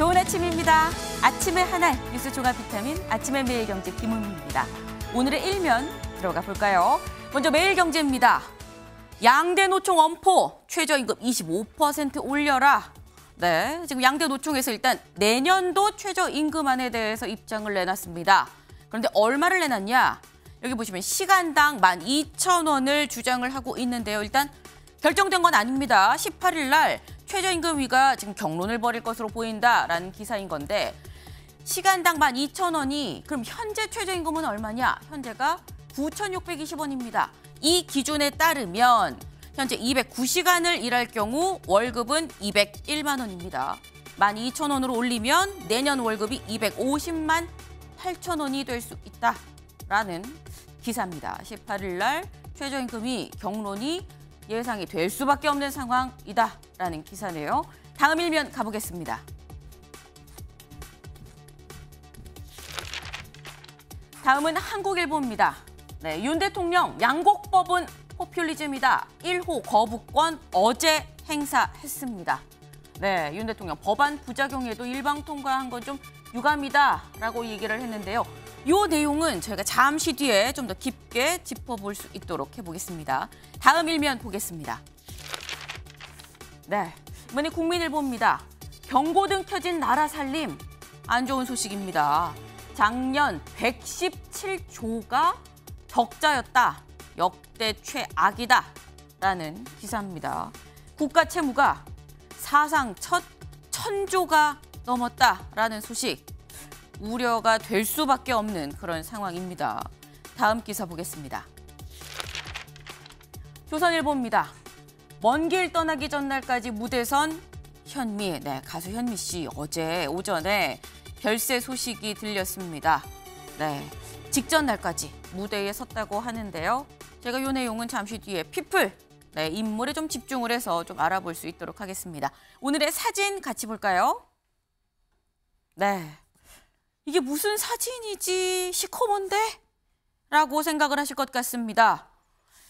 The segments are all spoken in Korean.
좋은 아침입니다. 아침의 한 알 뉴스 종합 비타민 아침의 매일경제 김은미입니다. 오늘의 일면 들어가 볼까요? 먼저 매일경제입니다. 양대 노총 원포 최저임금 25% 올려라. 네, 지금 양대 노총에서 일단 내년도 최저임금안에 대해서 입장을 내놨습니다. 그런데 얼마를 내놨냐? 여기 보시면 시간당 12,000원을 주장을 하고 있는데요. 일단 결정된 건 아닙니다. 18일 날 최저임금 위가 지금 경론을 벌일 것으로 보인다라는 기사인 건데 시간당 만 이천 원이 그럼 현재 최저임금은 얼마냐? 현재가 구천육백이십 원입니다이 기준에 따르면 현재 이백구 시간을 일할 경우 월급은 이백일만 원입니다. 만 이천 원으로 올리면 내년 월급이 이백오십만팔천 원이 될 수 있다라는 기사입니다. 십팔 일날 최저임금이 경론이 예상이 될 수밖에 없는 상황이다. 라는 기사네요. 다음 일면 가보겠습니다. 다음은 한국일보입니다. 네, 윤 대통령 양곡법은 포퓰리즘이다. 1호 거부권 어제 행사했습니다. 네, 윤 대통령 법안 부작용에도 일방 통과한 건 좀 유감이다라고 얘기를 했는데요. 이 내용은 저희가 잠시 뒤에 좀 더 깊게 짚어볼 수 있도록 해보겠습니다. 다음 일면 보겠습니다. 네, 이번에 국민일보입니다. 경고등 켜진 나라 살림. 안 좋은 소식입니다. 작년 117조가 적자였다. 역대 최악이다. 라는 기사입니다. 국가 채무가 사상 첫 천조가 넘었다라는 소식. 우려가 될 수밖에 없는 그런 상황입니다. 다음 기사 보겠습니다. 조선일보입니다. 먼길 떠나기 전날까지 무대선 현미, 네 가수 현미 씨 어제 오전에 별세 소식이 들렸습니다. 네 직전 날까지 무대에 섰다고 하는데요. 제가 요 내용은 잠시 뒤에 피플 네, 인물에 좀 집중을 해서 좀 알아볼 수 있도록 하겠습니다. 오늘의 사진 같이 볼까요? 네. 이게 무슨 사진이지 시커먼데? 라고 생각을 하실 것 같습니다.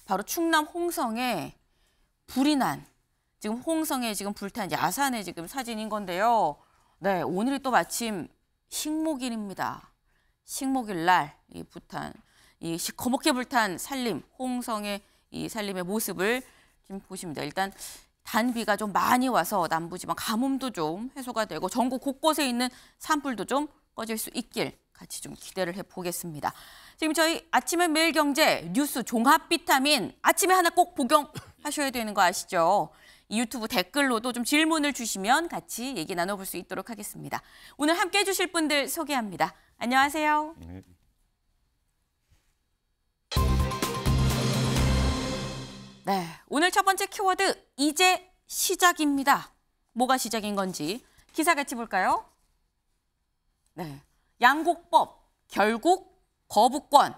바로 충남 홍성에 불이 난 지금 홍성에 지금 불탄 야산에 지금 사진인 건데요. 네, 오늘이 또 마침 식목일입니다. 식목일 날이 부탄 이 거목해 불탄 산림 홍성의 이 산림의 모습을 지금 보십니다. 일단 단비가 좀 많이 와서 남부지방 가뭄도 좀 해소가 되고 전국 곳곳에 있는 산불도 좀 꺼질 수 있길 같이 좀 기대를 해보겠습니다. 지금 저희 아침에 매일경제 뉴스 종합 비타민 아침에 하나 꼭 복용 하셔야 되는 거 아시죠? 유튜브 댓글로도 좀 질문을 주시면 같이 얘기 나눠볼 수 있도록 하겠습니다. 오늘 함께해 주실 분들 소개합니다. 안녕하세요. 네. 네, 오늘 첫 번째 키워드 이제 시작입니다. 뭐가 시작인 건지 기사 같이 볼까요? 네, 양곡법 결국 거부권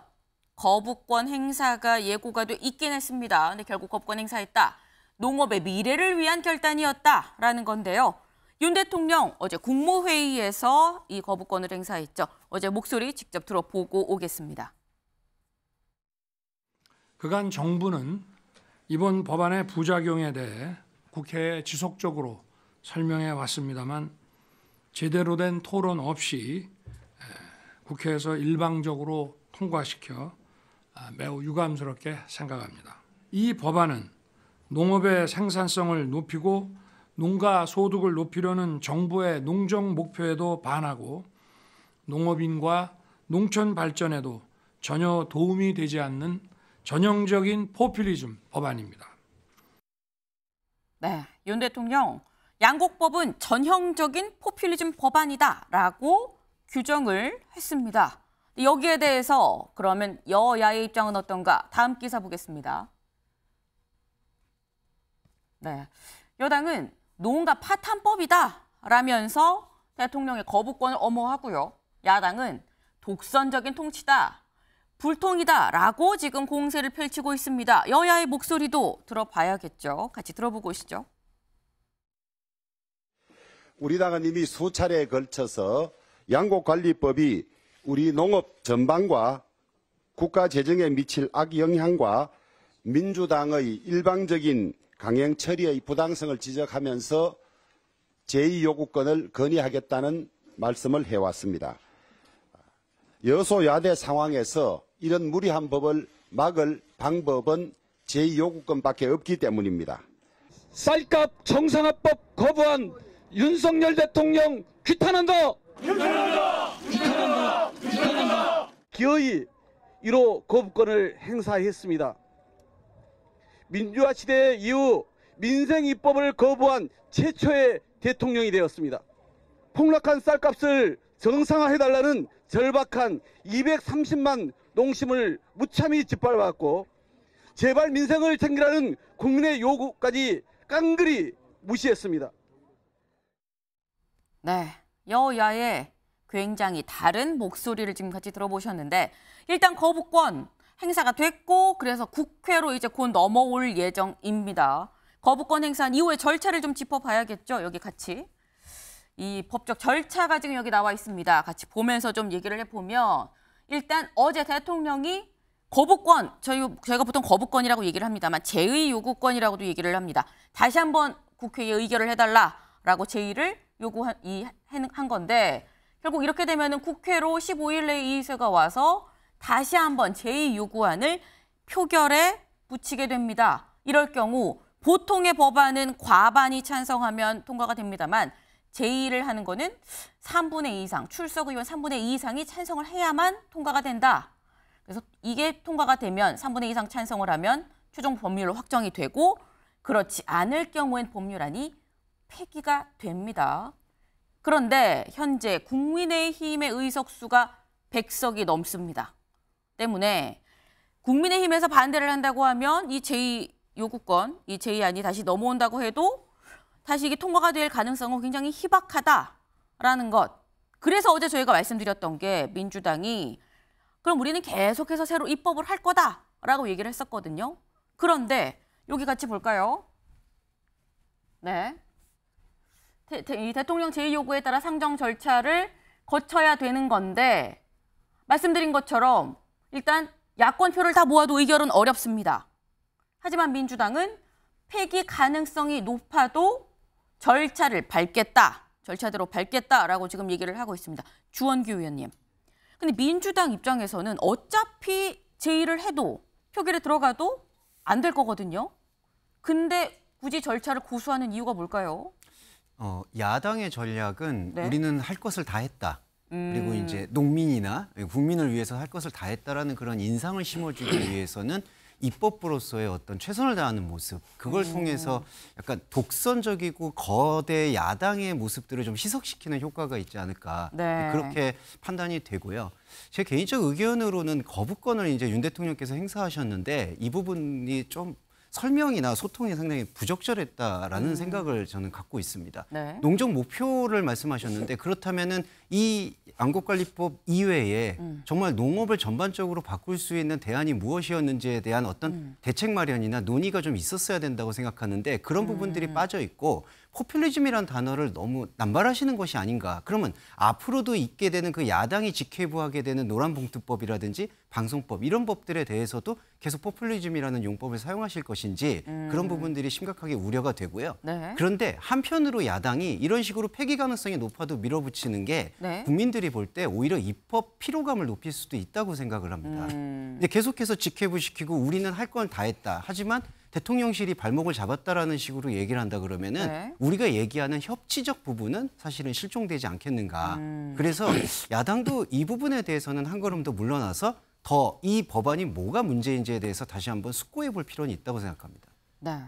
거부권 행사가 예고가 돼 있긴 했습니다. 근데 결국 거부권 행사했다. 농업의 미래를 위한 결단이었다라는 건데요. 윤 대통령 어제 국무회의에서 이 거부권을 행사했죠. 어제 목소리 직접 들어보고 오겠습니다. 그간 정부는 이번 법안의 부작용에 대해 국회에 지속적으로 설명해 왔습니다만 제대로 된 토론 없이 국회에서 일방적으로 통과시켜 아, 매우 유감스럽게 생각합니다. 이 법안은 농업의 생산성을 높이고 농가 소득을 높이려는 정부의 농정 목표에도 반하고 농업인과 농촌 발전에도 전혀 도움이 되지 않는 전형적인 포퓰리즘 법안입니다. 네, 윤 대통령 양곡법은 전형적인 포퓰리즘 법안이다라고 규정을 했습니다. 여기에 대해서 그러면 여야의 입장은 어떤가? 다음 기사 보겠습니다. 네. 여당은 농가 파탄법이다 라면서 대통령의 거부권을 엄호하고요. 야당은 독선적인 통치다, 불통이다 라고 지금 공세를 펼치고 있습니다. 여야의 목소리도 들어봐야겠죠. 같이 들어보고 오시죠. 우리 당은 이미 수차례에 걸쳐서 양곡관리법이 우리 농업 전반과 국가 재정에 미칠 악영향과 민주당의 일방적인 강행 처리의 부당성을 지적하면서 제2요구권을 건의하겠다는 말씀을 해왔습니다. 여소야대 상황에서 이런 무리한 법을 막을 방법은 제2요구권밖에 없기 때문입니다. 쌀값 정상화법 거부한 윤석열 대통령 규탄한다! 규탄한다! 기어이 1호 거부권을 행사했습니다. 민주화 시대 이후 민생 입법을 거부한 최초의 대통령이 되었습니다. 폭락한 쌀값을 정상화해달라는 절박한 230만 농심을 무참히 짓밟았고 제발 민생을 챙기라는 국민의 요구까지 깡그리 무시했습니다. 네, 여야의 굉장히 다른 목소리를 지금 같이 들어보셨는데 일단 거부권 행사가 됐고 그래서 국회로 이제 곧 넘어올 예정입니다. 거부권 행사한 이후의 절차를 좀 짚어봐야겠죠. 여기 같이. 이 법적 절차가 지금 여기 나와 있습니다. 같이 보면서 좀 얘기를 해보면 일단 어제 대통령이 거부권, 저희, 저희가 보통 거부권이라고 얘기를 합니다만 제의 요구권이라고도 얘기를 합니다. 다시 한번 국회에 의결을 해달라라고 제의를 요구한 이, 한 건데 결국 이렇게 되면 국회로 15일 내에 이의서가 와서 다시 한번 제2요구안을 표결에 붙이게 됩니다. 이럴 경우 보통의 법안은 과반이 찬성하면 통과가 됩니다만 제의를 하는 거는 3분의 2 이상, 출석 의원 3분의 2 이상이 찬성을 해야만 통과가 된다. 그래서 이게 통과가 되면 3분의 2 이상 찬성을 하면 최종 법률로 확정이 되고 그렇지 않을 경우엔 법률안이 폐기가 됩니다. 그런데 현재 국민의힘의 의석수가 100석이 넘습니다. 때문에 국민의힘에서 반대를 한다고 하면 이 제2 요구권, 이 제2안이 다시 넘어온다고 해도 다시 이게 통과가 될 가능성은 굉장히 희박하다라는 것. 그래서 어제 저희가 말씀드렸던 게 민주당이 그럼 우리는 계속해서 새로 입법을 할 거다라고 얘기를 했었거든요. 그런데 여기 같이 볼까요? 네. 대, 대, 대통령 제의 요구에 따라 상정 절차를 거쳐야 되는 건데 말씀드린 것처럼 일단 야권표를 다 모아도 의결은 어렵습니다. 하지만 민주당은 폐기 가능성이 높아도 절차를 밟겠다. 절차대로 밟겠다라고 지금 얘기를 하고 있습니다. 주원규 의원님. 근데 민주당 입장에서는 어차피 제의를 해도 표결에 들어가도 안 될 거거든요. 근데 굳이 절차를 고수하는 이유가 뭘까요? 어, 야당의 전략은 네. 우리는 할 것을 다 했다. 음. 그리고 이제 농민이나 국민을 위해서 할 것을 다 했다라는 그런 인상을 심어주기 위해서는 입법으로서의 어떤 최선을 다하는 모습 그걸 음. 통해서 약간 독선적이고 거대 야당의 모습들을 좀 희석시키는 효과가 있지 않을까 네. 네 그렇게 판단이 되고요. 제 개인적 의견으로는 거부권을 이제 윤 대통령께서 행사하셨는데 이 부분이 좀 설명이나 소통이 상당히 부적절했다라는 음. 생각을 저는 갖고 있습니다. 네. 농적 목표를 말씀하셨는데 그렇다면은 이 안국관리법 이외에 음. 정말 농업을 전반적으로 바꿀 수 있는 대안이 무엇이었는지에 대한 어떤 음. 대책 마련이나 논의가 좀 있었어야 된다고 생각하는데 그런 부분들이 음. 빠져 있고 포퓰리즘이란 단어를 너무 남발하시는 것이 아닌가. 그러면 앞으로도 있게 되는 그 야당이 직회부하게 되는 노란봉투법이라든지 방송법 이런 법들에 대해서도 계속 포퓰리즘이라는 용법을 사용하실 것인지 음. 그런 부분들이 심각하게 우려가 되고요. 네. 그런데 한편으로 야당이 이런 식으로 폐기 가능성이 높아도 밀어붙이는 게 네. 국민들이 볼 때 오히려 입법 피로감을 높일 수도 있다고 생각을 합니다. 음. 계속해서 직회부시키고 우리는 할 건 다 했다. 하지만 대통령실이 발목을 잡았다라는 식으로 얘기를 한다 그러면은 네. 우리가 얘기하는 협치적 부분은 사실은 실종되지 않겠는가. 음. 그래서 야당도 이 부분에 대해서는 한 걸음 더 물러나서 더이 법안이 뭐가 문제인지에 대해서 다시 한번 숙고해 볼 필요는 있다고 생각합니다. 네.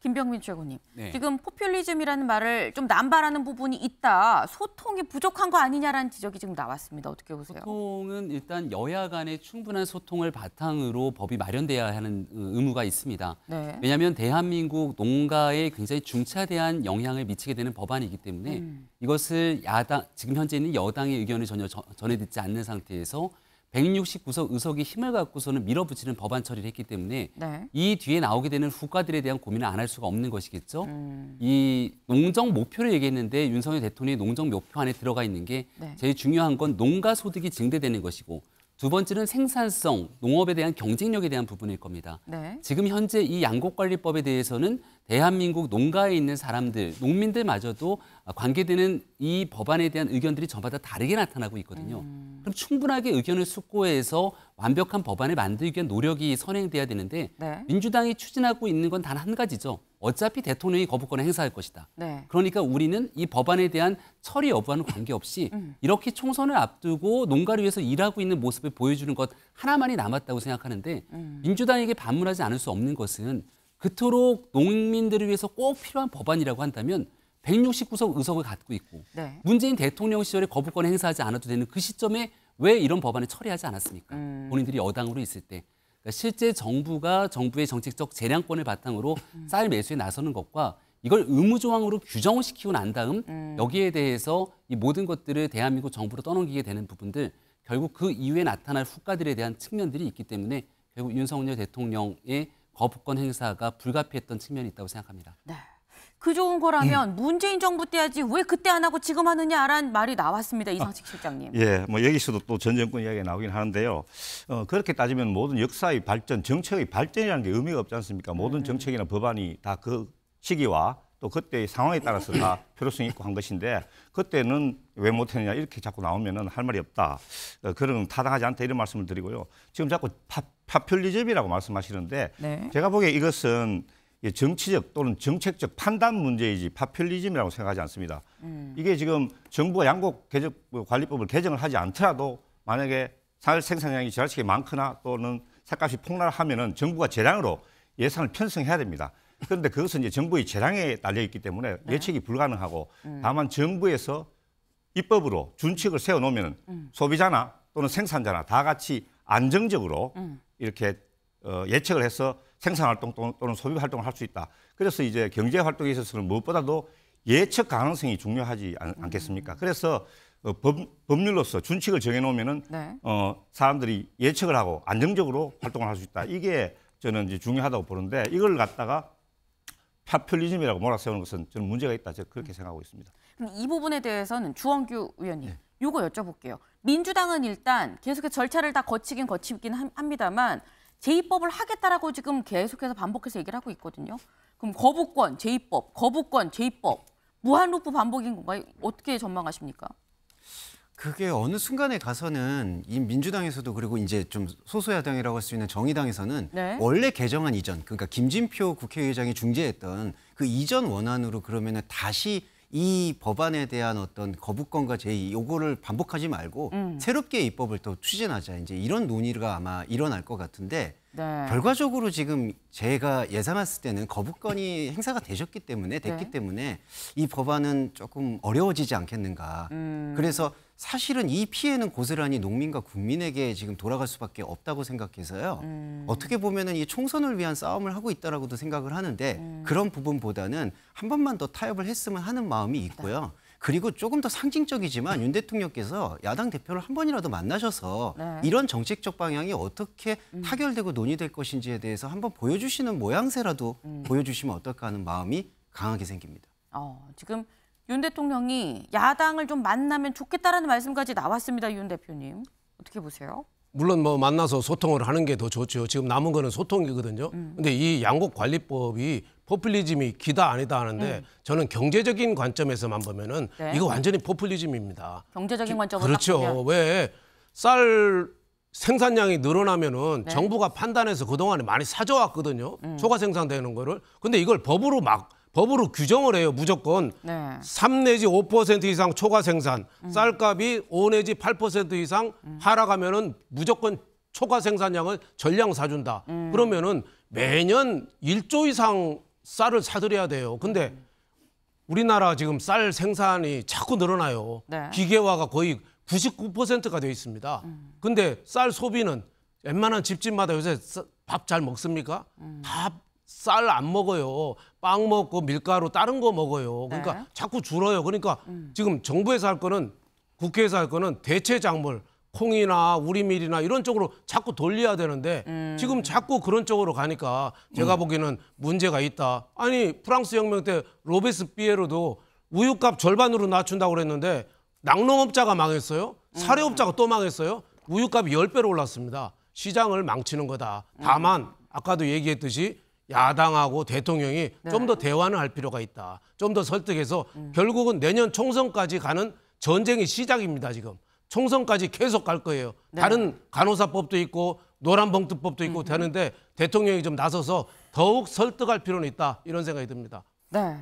김병민 최고님, 네. 지금 포퓰리즘이라는 말을 좀 남발하는 부분이 있다. 소통이 부족한 거 아니냐라는 지적이 지금 나왔습니다. 어떻게 보세요? 소통은 일단 여야 간의 충분한 소통을 바탕으로 법이 마련돼야 하는 어, 의무가 있습니다. 네. 왜냐하면 대한민국 농가에 굉장히 중차대한 영향을 미치게 되는 법안이기 때문에 음. 이것을 야당 지금 현재 있는 여당의 의견을 전혀 전해 듣지 않는 상태에서 169석 의석이 힘을 갖고서는 밀어붙이는 법안 처리를 했기 때문에 네. 이 뒤에 나오게 되는 후과들에 대한 고민을 안 할 수가 없는 것이겠죠. 음. 이 농정 목표를 얘기했는데 윤석열 대통령의 농정 목표 안에 들어가 있는 게 네. 제일 중요한 건 농가 소득이 증대되는 것이고 두 번째는 생산성, 농업에 대한 경쟁력에 대한 부분일 겁니다. 네. 지금 현재 이 양곡관리법에 대해서는 대한민국 농가에 있는 사람들, 농민들마저도 관계되는 이 법안에 대한 의견들이 전부 다 다르게 나타나고 있거든요. 음. 그럼 충분하게 의견을 숙고해서 완벽한 법안을 만들기 위한 노력이 선행돼야 되는데 네. 민주당이 추진하고 있는 건 단 한 가지죠. 어차피 대통령이 거부권을 행사할 것이다. 네. 그러니까 우리는 이 법안에 대한 처리 여부와는 관계없이 음. 이렇게 총선을 앞두고 농가를 위해서 일하고 있는 모습을 보여주는 것 하나만이 남았다고 생각하는데 음. 민주당에게 반문하지 않을 수 없는 것은 그토록 농민들을 위해서 꼭 필요한 법안이라고 한다면 169석 의석을 갖고 있고 네. 문재인 대통령 시절에 거부권 행사하지 않아도 되는 그 시점에 왜 이런 법안을 처리하지 않았습니까? 음. 본인들이 여당으로 있을 때 그러니까 실제 정부가 정부의 정책적 재량권을 바탕으로 음. 쌀 매수에 나서는 것과 이걸 의무 조항으로 규정을 시키고 난 다음 음. 여기에 대해서 이 모든 것들을 대한민국 정부로 떠넘기게 되는 부분들 결국 그 이후에 나타날 후과들에 대한 측면들이 있기 때문에 결국 윤석열 대통령의 거부권 행사가 불가피했던 측면이 있다고 생각합니다. 네. 그 좋은 거라면 예. 문재인 정부 때야지 왜 그때 안 하고 지금 하느냐라는 말이 나왔습니다. 아, 이상식 실장님. 아, 예, 뭐 여기서도 또전 정권 이야기가 나오긴 하는데요. 어, 그렇게 따지면 모든 역사의 발전, 정책의 발전이라는 게 의미가 없지 않습니까? 모든 음. 정책이나 법안이 다 그 시기와 또 그때의 상황에 따라서 다 필요성이 있고 한 것인데 그때는 왜 못했냐 이렇게 자꾸 나오면은 할 말이 없다. 어, 그런 타당하지 않다 이런 말씀을 드리고요. 지금 자꾸 파, 퓰리즘이라고 말씀하시는데 네. 제가 보기에 이것은 예, 정치적 또는 정책적 판단 문제이지 파퓰리즘이라고 생각하지 않습니다. 음. 이게 지금 정부가 양곡 개정 그 관리법을 개정을 하지 않더라도 만약에 쌀 생산량이 지나치게 많거나 또는 쌀값이 폭락하면은 정부가 재량으로 예산을 편성해야 됩니다. 그런데 그것은 이제 정부의 재량에 달려 있기 때문에 네. 예측이 불가능하고 음. 다만 정부에서 입법으로 준칙을 세워 놓으면 음. 음. 소비자나 또는 생산자나 다 같이 안정적으로 음. 이렇게 어, 예측을 해서 생산 활동 또는 소비 활동을 할 수 있다. 그래서 이제 경제 활동에 있어서는 무엇보다도 예측 가능성이 중요하지 않, 음. 겠습니까 그래서 어, 법, 법률로서 준칙을 정해놓으면은 네. 어, 사람들이 예측을 하고 안정적으로 활동을 할 수 있다. 이게 저는 이제 중요하다고 보는데 이걸 갖다가 파퓰리즘이라고 몰아세우는 것은 저는 문제가 있다. 저는 그렇게 생각하고 있습니다. 그럼 이 부분에 대해서는 주원규 의원님, 네. 요거 여쭤볼게요. 민주당은 일단 계속해서 절차를 다 거치긴 거치긴 합니다만 제입법을 하겠다라고 지금 계속해서 반복해서 얘기를 하고 있거든요. 그럼 거부권 제입법, 거부권 제입법, 무한 루프 반복인 건가요? 어떻게 전망하십니까? 그게 어느 순간에 가서는 이 민주당에서도 그리고 이제 좀 소수야당이라고 할 수 있는 정의당에서는 네. 원래 개정안 이전 그러니까 김진표 국회의장이 중재했던 그 이전 원안으로 그러면은 다시 이 법안에 대한 어떤 거부권과 제의 요거를 반복하지 말고 음. 새롭게 입법을 또 추진하자 이제 이런 논의가 아마 일어날 것 같은데 네. 결과적으로 지금 제가 예상했을 때는 거부권이 행사가 되셨기 때문에 됐기 네. 때문에 이 법안은 조금 어려워지지 않겠는가 음. 그래서 사실은 이 피해는 고스란히 농민과 국민에게 지금 돌아갈 수밖에 없다고 생각해서요. 음. 어떻게 보면은 이 총선을 위한 싸움을 하고 있다라고도 생각을 하는데 음. 그런 부분보다는 한 번만 더 타협을 했으면 하는 마음이 있고요. 그리고 조금 더 상징적이지만 윤 대통령께서 야당 대표를 한 번이라도 만나셔서 네. 이런 정책적 방향이 어떻게 음. 타결되고 논의될 것인지에 대해서 한 번 보여주시는 모양새라도 음. 보여주시면 어떨까 하는 마음이 강하게 생깁니다. 어, 지금 윤 대통령이 야당을 좀 만나면 좋겠다라는 말씀까지 나왔습니다. 윤 대표님 어떻게 보세요? 물론 뭐 만나서 소통을 하는 게 더 좋죠. 지금 남은 거는 소통이거든요. 음. 근데 이 양곡 관리법이 포퓰리즘이 기다 아니다 하는데 음. 저는 경제적인 관점에서만 보면은 네. 이거 완전히 포퓰리즘입니다. 경제적인 관점으로 그렇죠. 왜 쌀 생산량이 늘어나면은 네. 정부가 판단해서 그동안에 많이 사줘왔거든요. 음. 초과 생산되는 거를. 근데 이걸 법으로 막 법으로 규정을 해요. 무조건 네. 3 내지 5% 이상 초과 생산, 음. 쌀값이 5 내지 8% 이상 음. 하락하면은 무조건 초과 생산량을 전량 사준다. 음. 그러면은 매년 1조 이상 쌀을 사들여야 돼요. 근데 음. 우리나라 지금 쌀 생산이 자꾸 늘어나요. 네. 기계화가 거의 99%가 되어 있습니다. 음. 근데 쌀 소비는 웬만한 집집마다 요새 밥 잘 먹습니까? 밥 쌀안 음. 먹어요. 빵 먹고 밀가루 다른 거 먹어요. 그러니까 네. 자꾸 줄어요. 그러니까 음. 지금 정부에서 할 거는 국회에서 할 거는 대체 작물 콩이나 우리밀이나 이런 쪽으로 자꾸 돌려야 되는데 음. 지금 자꾸 그런 쪽으로 가니까 제가 음. 보기에는 문제가 있다. 아니 프랑스 혁명 때 로베스피에르도 우유값 절반으로 낮춘다고 그랬는데 낙농업자가 망했어요. 음. 사료업자가 또 망했어요. 우유값이 0배로 올랐습니다. 시장을 망치는 거다. 다만 음. 아까도 얘기했듯이 야당하고 대통령이 네. 좀더 대화는 할 필요가 있다. 좀 더 설득해서 음. 결국은 내년 총선까지 가는 전쟁의 시작입니다, 지금. 총선까지 계속 갈 거예요. 네. 다른 간호사법도 있고 노란봉투법도 있고 음. 음. 되는데 대통령이 좀 나서서 더욱 설득할 필요는 있다. 이런 생각이 듭니다. 네.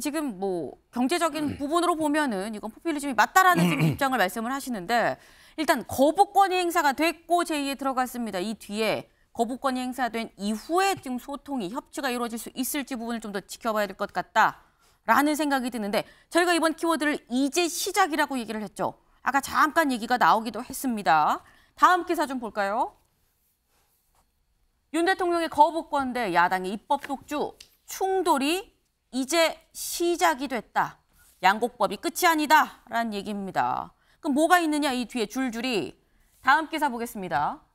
지금 뭐 경제적인 부분으로 보면은 이건 포퓰리즘이 맞다라는 지 입장을 말씀을 하시는데 일단 거부권의 행사가 됐고 제의에 들어갔습니다. 이 뒤에 거부권이 행사된 이후에 지금 소통이 협치가 이루어질 수 있을지 부분을 좀 더 지켜봐야 될 것 같다라는 생각이 드는데 저희가 이번 키워드를 이제 시작이라고 얘기를 했죠. 아까 잠깐 얘기가 나오기도 했습니다. 다음 기사 좀 볼까요? 윤 대통령의 거부권 대 야당의 입법 독주 충돌이 이제 시작이 됐다. 양곡법이 끝이 아니다라는 얘기입니다. 그럼 뭐가 있느냐 이 뒤에 줄줄이 다음 기사 보겠습니다.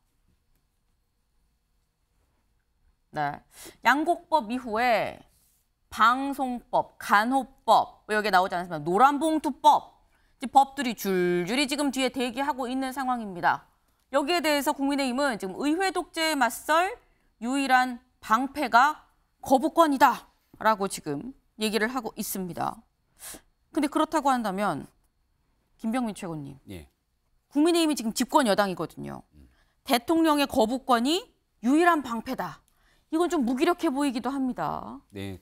네. 양곡법 이후에 방송법, 간호법, 뭐 여기에 나오지 않습니까 노란봉투법, 법들이 줄줄이 지금 뒤에 대기하고 있는 상황입니다. 여기에 대해서 국민의힘은 지금 의회 독재에 맞설 유일한 방패가 거부권이다라고 지금 얘기를 하고 있습니다. 근데 그렇다고 한다면 김병민 최고님, 예. 국민의힘이 지금 집권 여당이거든요. 음. 대통령의 거부권이 유일한 방패다. 이건 좀 무기력해 보이기도 합니다. 네.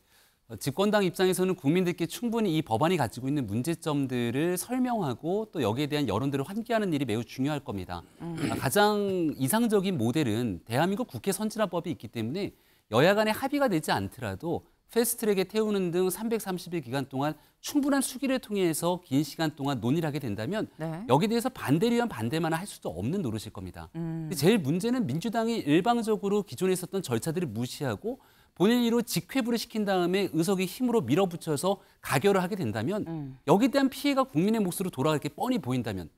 어, 집권당 입장에서는 국민들께 충분히 이 법안이 가지고 있는 문제점들을 설명하고 또 여기에 대한 여론들을 환기하는 일이 매우 중요할 겁니다. 음. 아, 가장 이상적인 모델은 대한민국 국회 선진화법이 있기 때문에 여야 간의 합의가 되지 않더라도 패스트트랙에 태우는 등 330일 기간 동안 충분한 수기를 통해서 긴 시간 동안 논의를 하게 된다면 네. 여기에 대해서 반대를 위 반대만 할 수도 없는 노릇일 겁니다. 음. 제일 문제는 민주당이 일방적으로 기존에 있었던 절차들을 무시하고 본인으로 직회부를 시킨 다음에 의석이 힘으로 밀어붙여서 가결을 하게 된다면 음. 여기에 대한 피해가 국민의 몫으로 돌아갈 게 뻔히 보인다면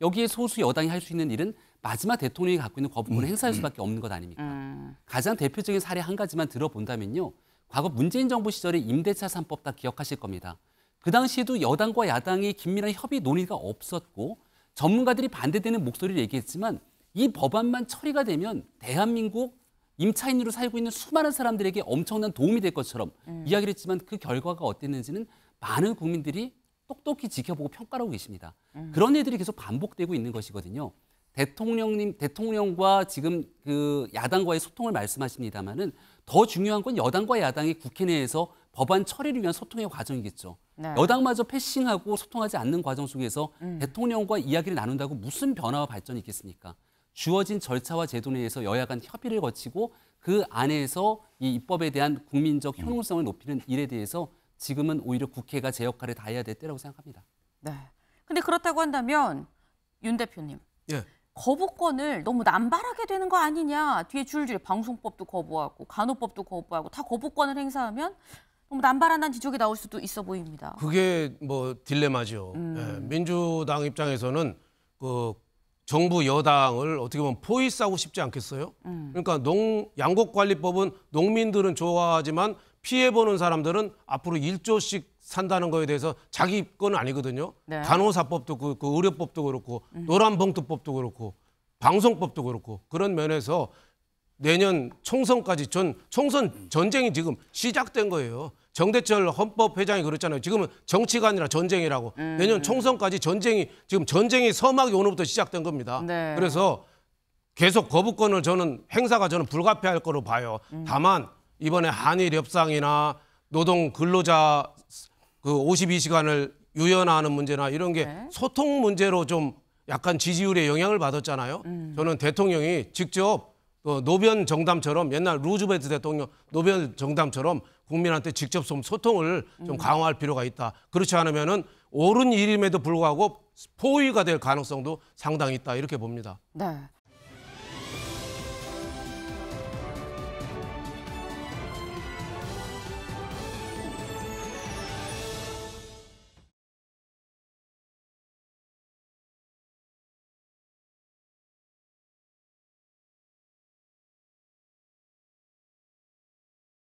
여기에 소수 여당이 할 수 있는 일은 마지막 대통령이 갖고 있는 거부권을 음. 행사할 음. 수밖에 없는 것 아닙니까? 음. 가장 대표적인 사례 한 가지만 들어본다면요. 과거 문재인 정부 시절의 임대차 삼법다 기억하실 겁니다. 그 당시에도 여당과 야당이 긴밀한 협의 논의가 없었고 전문가들이 반대되는 목소리를 얘기했지만 이 법안만 처리가 되면 대한민국 임차인으로 살고 있는 수많은 사람들에게 엄청난 도움이 될 것처럼 음. 이야기를 했지만 그 결과가 어땠는지는 많은 국민들이 똑똑히 지켜보고 평가하고 를 계십니다. 음. 그런 일들이 계속 반복되고 있는 것이거든요. 대통령님, 대통령과 지금 그 야당과의 소통을 말씀하십니다마는 더 중요한 건 여당과 야당이 국회 내에서 법안 처리를 위한 소통의 과정이겠죠. 네. 여당마저 패싱하고 소통하지 않는 과정 속에서 음. 대통령과 이야기를 나눈다고 무슨 변화와 발전이 있겠습니까? 주어진 절차와 제도 내에서 여야 간 협의를 거치고 그 안에서 이 입법에 대한 국민적 음. 효능성을 높이는 일에 대해서 지금은 오히려 국회가 제 역할을 다해야 될 때라고 생각합니다. 네. 근데 그렇다고 한다면 윤 대표님. 예. 거부권을 너무 남발하게 되는 거 아니냐. 뒤에 줄줄이 방송법도 거부하고 간호법도 거부하고 다 거부권을 행사하면 너무 남발한다는 지적이 나올 수도 있어 보입니다. 그게 뭐 딜레마죠. 음. 예, 민주당 입장에서는 그 정부 여당을 어떻게 보면 포위싸고 싶지 않겠어요? 음. 그러니까 농 양곡관리법은 농민들은 좋아하지만 피해 보는 사람들은 앞으로 1조씩 산다는 거에 대해서 자기 건 아니거든요. 네. 간호사법도 그렇고 의료법도 그렇고 음. 노란봉투법도 그렇고 방송법도 그렇고 그런 면에서 내년 총선까지 전 총선 전쟁이 지금 시작된 거예요. 정대철 헌법 회장이 그랬잖아요. 지금은 정치가 아니라 전쟁이라고. 음. 내년 총선까지 전쟁이 지금 전쟁이 서막이 오늘부터 시작된 겁니다. 네. 그래서 계속 거부권을 저는 행사가 저는 불가피할 거로 봐요. 음. 다만 이번에 한일 협상이나 노동 근로자 그 52시간을 유연화하는 문제나 이런 게 네. 소통 문제로 좀 약간 지지율에 영향을 받았잖아요. 음. 저는 대통령이 직접 그 노변 정담처럼 옛날 루즈벨트 대통령 노변 정담처럼 국민한테 직접 좀 소통을 좀 음. 강화할 필요가 있다. 그렇지 않으면은 옳은 일임에도 불구하고 포위가 될 가능성도 상당히 있다 이렇게 봅니다. 네.